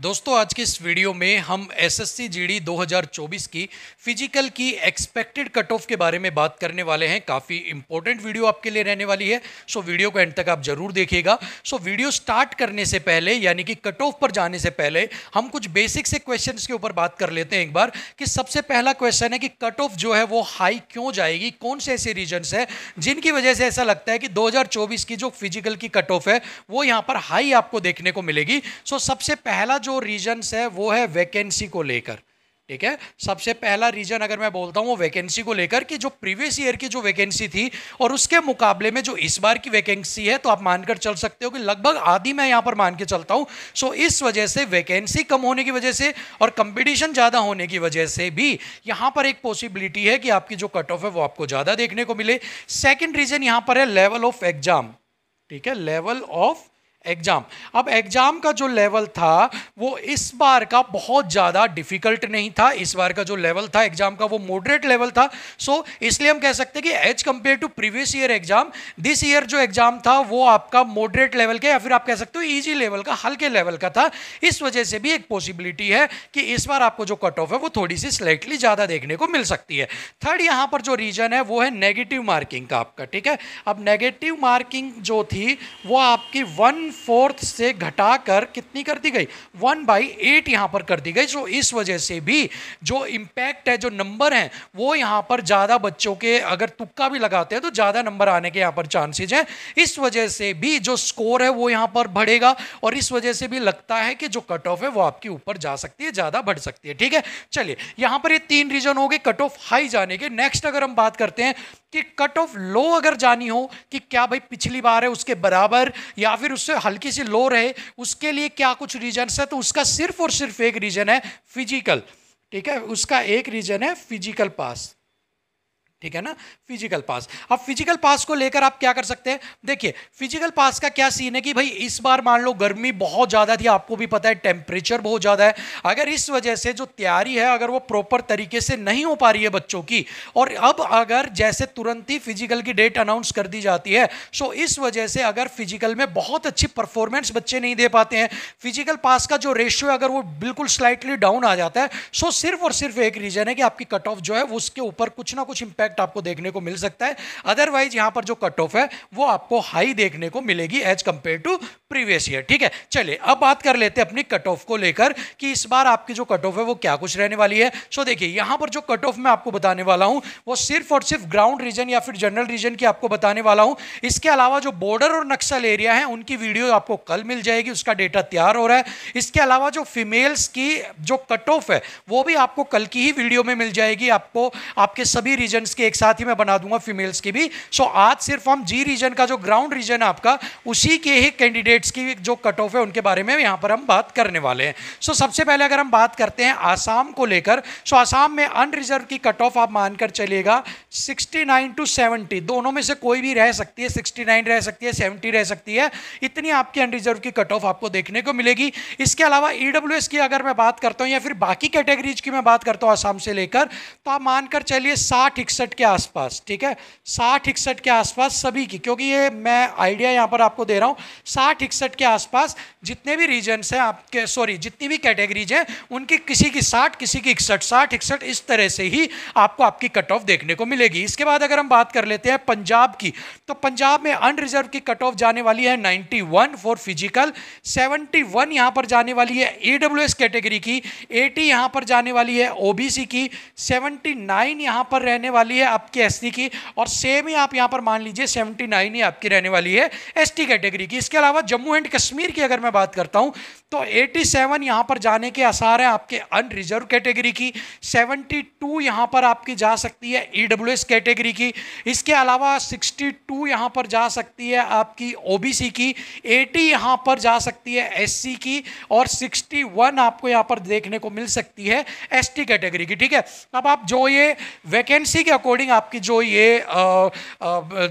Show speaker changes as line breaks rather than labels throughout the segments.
दोस्तों आज के इस वीडियो में हम एसएससी जीडी 2024 की फिजिकल की एक्सपेक्टेड कट ऑफ के बारे में बात करने वाले हैं काफ़ी इंपॉर्टेंट वीडियो आपके लिए रहने वाली है सो वीडियो को एंड तक आप जरूर देखिएगा सो वीडियो स्टार्ट करने से पहले यानी कि कट ऑफ पर जाने से पहले हम कुछ बेसिक से क्वेश्चन के ऊपर बात कर लेते हैं एक बार कि सबसे पहला क्वेश्चन है कि कट ऑफ जो है वो हाई क्यों जाएगी कौन से ऐसे रीजन्स है जिनकी वजह से ऐसा लगता है कि दो की जो फिजिकल की कट ऑफ है वो यहाँ पर हाई आपको देखने को मिलेगी सो सबसे पहला जो रीजन्स है वो है वैकेंसी को लेकर ठीक है सबसे पहला रीजन अगर मैं बोलता हूँ वो वैकेंसी को लेकर कि जो प्रीवियस ईयर की जो वैकेंसी थी और उसके मुकाबले में जो इस बार की वैकेंसी है तो आप मानकर चल सकते हो कि लगभग आधी मैं यहाँ पर मान के चलता हूँ सो इस वजह से वैकेंसी कम होने की वजह से और कंपटीशन ज़्यादा होने की वजह से भी यहाँ पर एक पॉसिबिलिटी है कि आपकी जो कट ऑफ है वो आपको ज़्यादा देखने को मिले सेकेंड रीजन यहाँ पर है लेवल ऑफ एग्जाम ठीक है लेवल ऑफ एग्जाम अब एग्जाम का जो लेवल था वो इस बार का बहुत ज़्यादा डिफिकल्ट नहीं था इस बार का जो लेवल था एग्जाम का वो मॉडरेट लेवल था सो so, इसलिए हम कह सकते हैं कि as compared to previous year exam this year जो एग्जाम था वो आपका मॉडरेट लेवल का या फिर आप कह सकते हो ईजी लेवल का हल्के लेवल का था इस वजह से भी एक पॉसिबिलिटी है कि इस बार आपको जो कट ऑफ है वो थोड़ी सी स्लाइटली ज़्यादा देखने को मिल सकती है थर्ड यहाँ पर जो रीजन है वो है नेगेटिव मार्किंग का आपका ठीक है अब नेगेटिव मार्किंग जो थी वो आपकी वन फोर्थ से घटाकर कितनी कर दी गई वन बाई एट यहाँ पर कर दी गई सो इस वजह से भी जो इम्पैक्ट है जो नंबर हैं वो यहाँ पर ज़्यादा बच्चों के अगर तुक्का भी लगाते हैं तो ज़्यादा नंबर आने के यहाँ पर चांसेज हैं इस वजह से भी जो स्कोर है वो यहाँ पर बढ़ेगा और इस वजह से भी लगता है कि जो कट ऑफ है वो आपके ऊपर जा सकती है ज़्यादा बढ़ सकती है ठीक है चलिए यहाँ पर ये तीन रीजन हो गए कट ऑफ हाई जाने के नेक्स्ट अगर हम बात करते हैं कि कट ऑफ लो अगर जानी हो कि क्या भाई पिछली बार है उसके बराबर या फिर उससे हल्की सी लो रहे उसके लिए क्या कुछ रीजन्स है तो उसका सिर्फ और सिर्फ एक रीजन है फिजिकल ठीक है उसका एक रीजन है फिजिकल पास ठीक है ना फिजिकल पास अब फिजिकल पास को लेकर आप क्या कर सकते हैं देखिए फिजिकल पास का क्या सीन है कि भाई इस बार मान लो गर्मी बहुत ज़्यादा थी आपको भी पता है टेम्परेचर बहुत ज़्यादा है अगर इस वजह से जो तैयारी है अगर वो प्रॉपर तरीके से नहीं हो पा रही है बच्चों की और अब अगर जैसे तुरंत ही फिजिकल की डेट अनाउंस कर दी जाती है सो इस वजह से अगर फिजिकल में बहुत अच्छी परफॉर्मेंस बच्चे नहीं दे पाते हैं फिजिकल पास का जो रेशियो है अगर वो बिल्कुल स्लाइटली डाउन आ जाता है सो सिर्फ और सिर्फ एक रीज़न है कि आपकी कट ऑफ जो है उसके ऊपर कुछ ना कुछ इंपैक्ट इफेक्ट आपको देखने को मिल सकता है अदरवाइज यहां पर जो कट ऑफ है वो आपको हाई देखने को मिलेगी as compared to previous year ठीक है चलिए अब बात कर लेते हैं अपनी कट ऑफ को लेकर कि इस बार आपकी जो कट ऑफ है वो क्या कुछ रहने वाली है सो देखिए यहां पर जो कट ऑफ मैं आपको बताने वाला हूं वो सिर्फ और सिर्फ ग्राउंड रीजन या फिर जनरल रीजन की आपको बताने वाला हूं इसके अलावा जो बॉर्डर और नक्सल एरिया है उनकी वीडियो आपको कल मिल जाएगी उसका डेटा तैयार हो रहा है इसके अलावा जो फीमेल्स की जो कट ऑफ है वो भी आपको कल की ही वीडियो में मिल जाएगी आपको आपके सभी रीजन्स के एक साथ ही मैं बना दूंगा फीमेल्स की भी सो so, आज सिर्फ हम जी रीजन का जो ग्राउंड रीजन है आपका उसी के ही कैंडिडेट्स की जो कट ऑफ है उनके बारे में यहाँ पर हम बात करने वाले हैं सो so, सबसे पहले अगर हम बात करते हैं आसाम को लेकर सो so, आसाम में अनरिजर्व की कट ऑफ आप मानकर चलेगा 69 टू सेवेंटी दोनों में से कोई भी रह सकती है 69 रह सकती है सेवेंटी रह सकती है इतनी आपकी अनरिजर्व की कट ऑफ आपको देखने को मिलेगी इसके अलावा ई e की अगर मैं बात करता हूँ या फिर बाकी कैटेगरीज की मैं बात करता हूँ आसाम से लेकर तो आप मानकर चलिए साठ इकसठ इकसठ के आसपास ठीक है साठ इकसठ के आसपास सभी की क्योंकि ये मैं आइडिया यहाँ पर आपको दे रहा हूँ साठ इकसठ के आसपास जितने भी रीजन्स हैं आपके सॉरी जितनी भी कैटेगरीज हैं उनकी किसी की साठ किसी की इकसठ साठ इकसठ इस तरह से ही आपको आपकी कट ऑफ देखने को मिलेगी इसके बाद अगर हम बात कर लेते हैं पंजाब की तो पंजाब में अनरिजर्व की कट ऑफ जाने वाली है नाइन्टी फॉर फिजिकल सेवेंटी यहां पर जाने वाली है ए कैटेगरी की एटी यहां पर जाने वाली है ओबीसी की नाइन यहां पर रहने वाली है आपकी एस की और सेम ही आप यहाँ पर मान लीजिए सेवेंटी नाइन ही आपकी रहने वाली है एस कैटेगरी की इसके अलावा जम्मू एंड कश्मीर की अगर मैं बात करता हूँ तो एटी सेवन यहाँ पर जाने के आसार हैं आपके अनरिजर्व कैटेगरी की 72 टू यहाँ पर आपकी जा सकती है ई e कैटेगरी की इसके अलावा सिक्सटी टू यहाँ पर जा सकती है आपकी ओ की एटी यहाँ पर जा सकती है एस की और सिक्सटी आपको यहाँ पर देखने को मिल सकती है एस कैटेगरी की ठीक है अब आप जो ये वैकेंसी के अकॉर्डिंग अकॉर्डिंग आपकी जो ये आ, आ,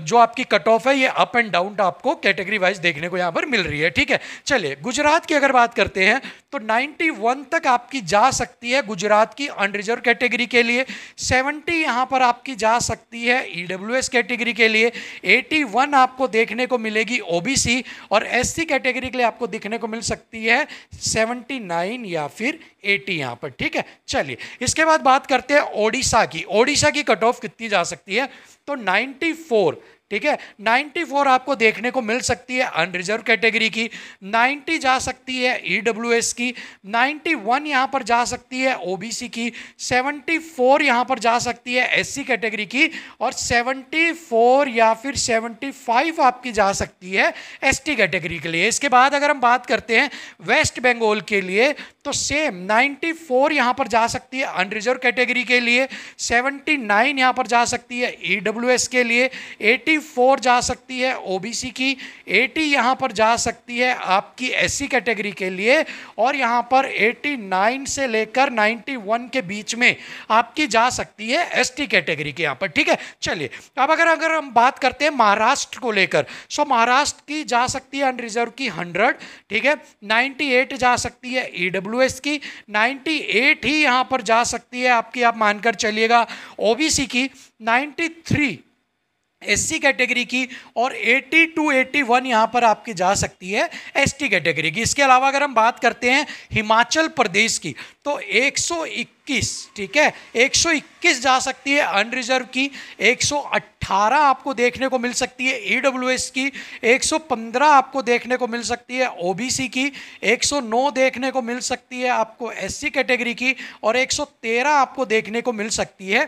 जो आपकी कट ऑफ है ये अप एंड डाउन आपको कैटेगरी वाइज देखने को यहाँ पर मिल रही है ठीक है चलिए गुजरात की अगर बात करते हैं तो 91 तक आपकी जा सकती है गुजरात की अनरिजर्व कैटेगरी के लिए 70 यहाँ पर आपकी जा सकती है ई e कैटेगरी के लिए 81 आपको देखने को मिलेगी ओबीसी और एससी कैटेगरी के लिए आपको देखने को मिल सकती है 79 या फिर 80 यहाँ पर ठीक है चलिए इसके बाद बात करते हैं ओडिशा की ओडिशा की कट ऑफ कितनी जा सकती है तो 94 ठीक है 94 आपको देखने को मिल सकती है अनरिजर्व कैटेगरी की 90 जा सकती है ई e की 91 यहाँ पर जा सकती है ओ की 74 यहाँ पर जा सकती है एस कैटेगरी की और 74 या फिर 75 आपकी जा सकती है एस कैटेगरी के लिए इसके बाद अगर हम बात करते हैं वेस्ट बंगाल के लिए तो सेम 94 यहाँ पर जा सकती है अनरिजर्व कैटेगरी के लिए 79 यहाँ पर जा सकती है ई e के लिए एटी 84 जा सकती है ओबीसी की 80 यहाँ पर जा सकती है आपकी एससी कैटेगरी के लिए और यहाँ पर 89 से लेकर 91 के बीच में आपकी जा सकती है एसटी कैटेगरी के यहाँ पर ठीक है चलिए अब अगर अगर हम बात करते हैं महाराष्ट्र को लेकर सो महाराष्ट्र की जा सकती है अनरिजर्व की 100 ठीक है 98 जा सकती है ई e की नाइन्टी ही यहाँ पर जा सकती है आपकी आप मानकर चलिएगा ओ की 93 एससी कैटेगरी की और 80 टू 81 यहाँ पर आपकी जा सकती है एसटी कैटेगरी की इसके अलावा अगर हम बात करते हैं हिमाचल प्रदेश की तो 121 ठीक है 121 जा सकती है अनरिजर्व की अट्ठारह आपको देखने को मिल सकती है ई की 115 आपको देखने को मिल सकती है सी की 109 देखने को मिल सकती है आपको सी कैटेगरी की और 113 आपको देखने को मिल सकती है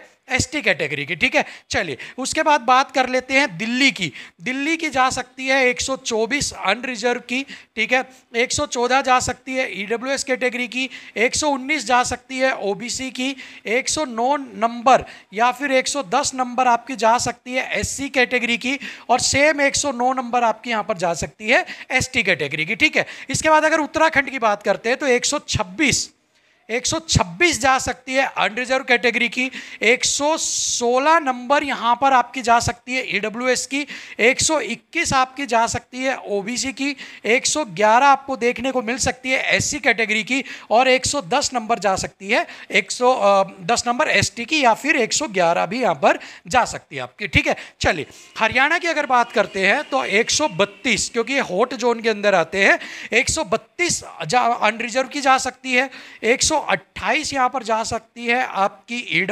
टी कैटेगरी की ठीक है चलिए उसके बाद बात कर लेते हैं दिल्ली की दिल्ली की जा सकती है 124 अनरिजर्व की ठीक है 114 जा सकती है एस e कैटेगरी की 119 जा सकती है सी की 109 नंबर या फिर 110 नंबर आपकी जा सकती सकती है एससी कैटेगरी की और सेम 109 नंबर आपकी यहां पर जा सकती है एसटी कैटेगरी की ठीक है इसके बाद अगर उत्तराखंड की बात करते हैं तो 126 126 जा सकती है अनरिजर्व कैटेगरी की 116 नंबर यहाँ पर आपकी जा सकती है ई की 121 आपकी जा सकती है ओबीसी की 111 आपको देखने को मिल सकती है एससी कैटेगरी की और 110 नंबर जा सकती है 110 नंबर एसटी की या फिर 111 भी यहाँ पर जा सकती है आपकी ठीक है चलिए हरियाणा की अगर बात करते हैं तो एक क्योंकि ये होट जोन के अंदर आते हैं एक सौ अनरिजर्व की जा सकती है 100 128 यहाँ पर जा सकती है आपकी ई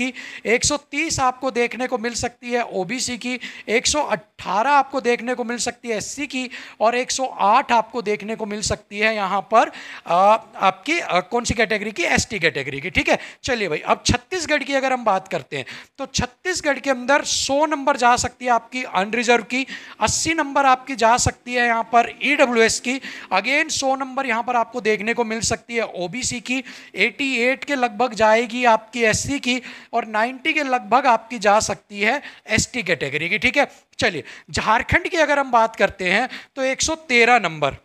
की 130 आपको देखने को मिल सकती है ओबीसी की 118 आपको देखने को मिल सकती है एससी की और 108 आपको देखने को मिल सकती है यहाँ पर आ, आपकी आ, कौन सी कैटेगरी की एसटी कैटेगरी की ठीक है चलिए भाई अब छत्तीसगढ़ की अगर हम बात करते हैं तो छत्तीसगढ़ के अंदर सौ नंबर जा सकती है आपकी अनरिजर्व की अस्सी नंबर आपकी जा सकती है यहाँ पर ई e की अगेन सौ नंबर यहाँ पर आपको देखने को मिल सकती है ओबीसी की 88 के लगभग जाएगी आपकी एससी की और 90 के लगभग आपकी जा सकती है एसटी कैटेगरी की ठीक है चलिए झारखंड की अगर हम बात करते हैं तो 113 नंबर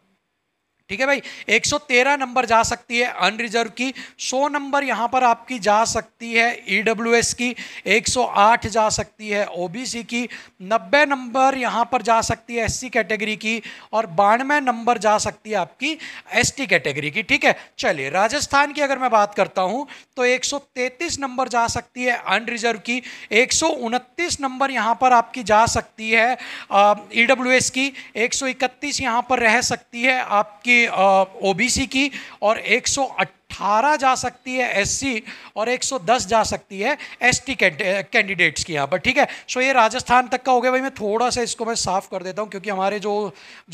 ठीक है भाई 113 नंबर जा सकती है अनरिजर्व की 100 नंबर यहाँ पर आपकी जा सकती है ई e की 108 जा सकती है ओ की 90 नंबर यहाँ पर जा सकती है एस कैटेगरी की और बानवे नंबर जा सकती है आपकी एस कैटेगरी की ठीक है चलिए राजस्थान की अगर मैं बात करता हूँ तो 133 नंबर जा सकती है अनरिजर्व की एक नंबर यहाँ पर आपकी जा सकती है ई e की 131 यहाँ पर रह सकती है आपकी ओबीसी की और 18 जा सकती है एससी और 110 जा सकती है एसटी कैंडिडेट्स की यहाँ पर ठीक है सो ये राजस्थान तक का हो गया भाई मैं थोड़ा सा इसको मैं साफ़ कर देता हूँ क्योंकि हमारे जो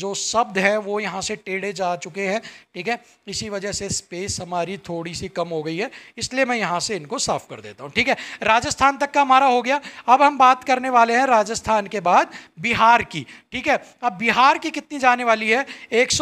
जो शब्द हैं वो यहाँ से टेढ़े जा चुके हैं ठीक है इसी वजह से स्पेस हमारी थोड़ी सी कम हो गई है इसलिए मैं यहाँ से इनको साफ़ कर देता हूँ ठीक है राजस्थान तक का हमारा हो गया अब हम बात करने वाले हैं राजस्थान के बाद बिहार की ठीक है अब बिहार की कितनी जाने वाली है एक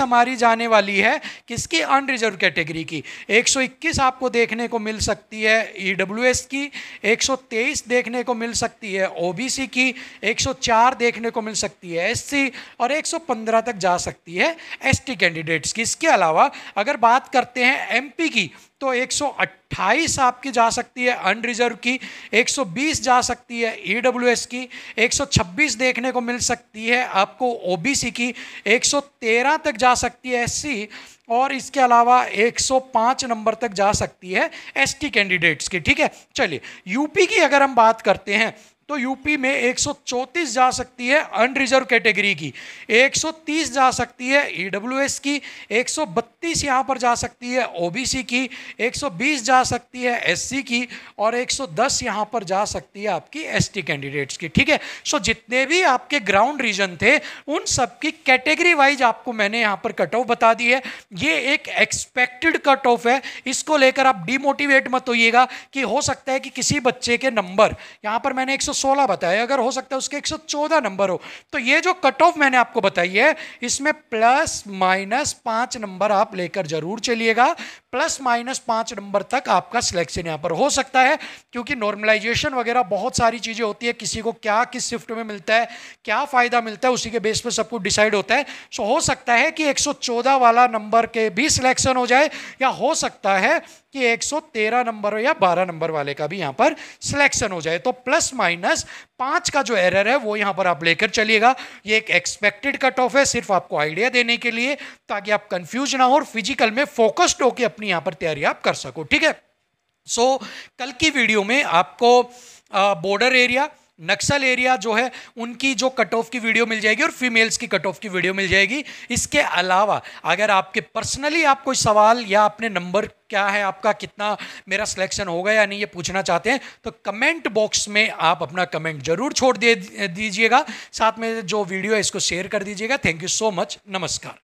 हमारी जाने वाली है किसकी अनरिजर्व कैटेगरी डिग्री की 121 आपको देखने को मिल सकती है ई e की 123 देखने को मिल सकती है ओ की 104 देखने को मिल सकती है एस और 115 तक जा सकती है एस कैंडिडेट्स की इसके अलावा अगर बात करते हैं एम की तो 128 आपकी जा सकती है अनरिजर्व की 120 जा सकती है ई e की 126 देखने को मिल सकती है आपको ओ की 113 तक जा सकती है एस और इसके अलावा 105 नंबर तक जा सकती है एसटी कैंडिडेट्स की ठीक है चलिए यूपी की अगर हम बात करते हैं तो यूपी में 134 जा सकती है अनरिजर्व कैटेगरी की 130 जा सकती है ई e की 132 सौ यहाँ पर जा सकती है ओबीसी की 120 जा सकती है एससी की और 110 सौ यहाँ पर जा सकती है आपकी एसटी कैंडिडेट्स की ठीक है सो जितने भी आपके ग्राउंड रीजन थे उन सब की कैटेगरी वाइज आपको मैंने यहाँ पर कट ऑफ बता दी है ये एक एक्सपेक्टेड कट ऑफ है इसको लेकर आप डिमोटिवेट मत होइएगा कि हो सकता है कि किसी बच्चे के नंबर यहाँ पर मैंने एक 116 बताए अगर हो सकता है उसके 114 नंबर हो तो ये जो कट ऑफ मैंने आपको बताई है इसमें प्लस माइनस पाँच नंबर आप लेकर जरूर चलिएगा प्लस माइनस पाँच नंबर तक आपका सिलेक्शन यहाँ पर हो सकता है क्योंकि नॉर्मलाइजेशन वगैरह बहुत सारी चीज़ें होती है किसी को क्या किस शिफ्ट में मिलता है क्या फ़ायदा मिलता है उसी के बेस पर सब कुछ डिसाइड होता है सो हो सकता है कि एक वाला नंबर के भी सिलेक्शन हो जाए या हो सकता है कि 113 नंबर या 12 नंबर वाले का भी यहाँ पर सिलेक्शन हो जाए तो प्लस माइनस माइनस पांच का जो एरर है वो यहां पर आप लेकर चलिएगा ये एक एक्सपेक्टेड कट ऑफ है सिर्फ आपको आइडिया देने के लिए ताकि आप कंफ्यूज ना हो और फिजिकल में फोकस्ड होकर अपनी यहां पर तैयारी आप कर सको ठीक है सो so, कल की वीडियो में आपको बॉर्डर एरिया नक्सल एरिया जो है उनकी जो कट ऑफ की वीडियो मिल जाएगी और फीमेल्स की कट ऑफ की वीडियो मिल जाएगी इसके अलावा अगर आपके पर्सनली आप कोई सवाल या अपने नंबर क्या है आपका कितना मेरा सिलेक्शन होगा या नहीं ये पूछना चाहते हैं तो कमेंट बॉक्स में आप अपना कमेंट जरूर छोड़ दे दीजिएगा साथ में जो वीडियो है इसको शेयर कर दीजिएगा थैंक यू सो मच नमस्कार